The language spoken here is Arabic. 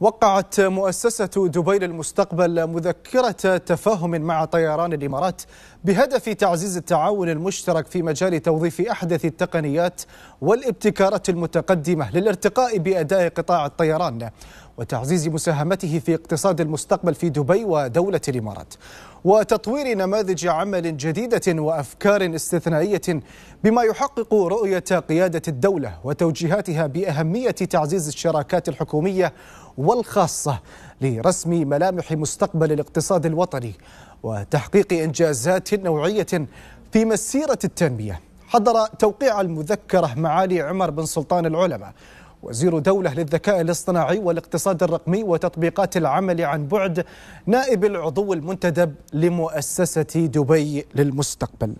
وقعت مؤسسة دبي للمستقبل مذكرة تفاهم مع طيران الإمارات بهدف تعزيز التعاون المشترك في مجال توظيف أحدث التقنيات والابتكارات المتقدمة للارتقاء بأداء قطاع الطيران وتعزيز مساهمته في اقتصاد المستقبل في دبي ودولة الإمارات وتطوير نماذج عمل جديدة وأفكار استثنائية بما يحقق رؤية قيادة الدولة وتوجيهاتها بأهمية تعزيز الشراكات الحكومية والخاصة لرسم ملامح مستقبل الاقتصاد الوطني وتحقيق إنجازات نوعية في مسيرة التنمية حضر توقيع المذكرة معالي عمر بن سلطان العلماء وزير دولة للذكاء الاصطناعي والاقتصاد الرقمي وتطبيقات العمل عن بعد نائب العضو المنتدب لمؤسسة دبي للمستقبل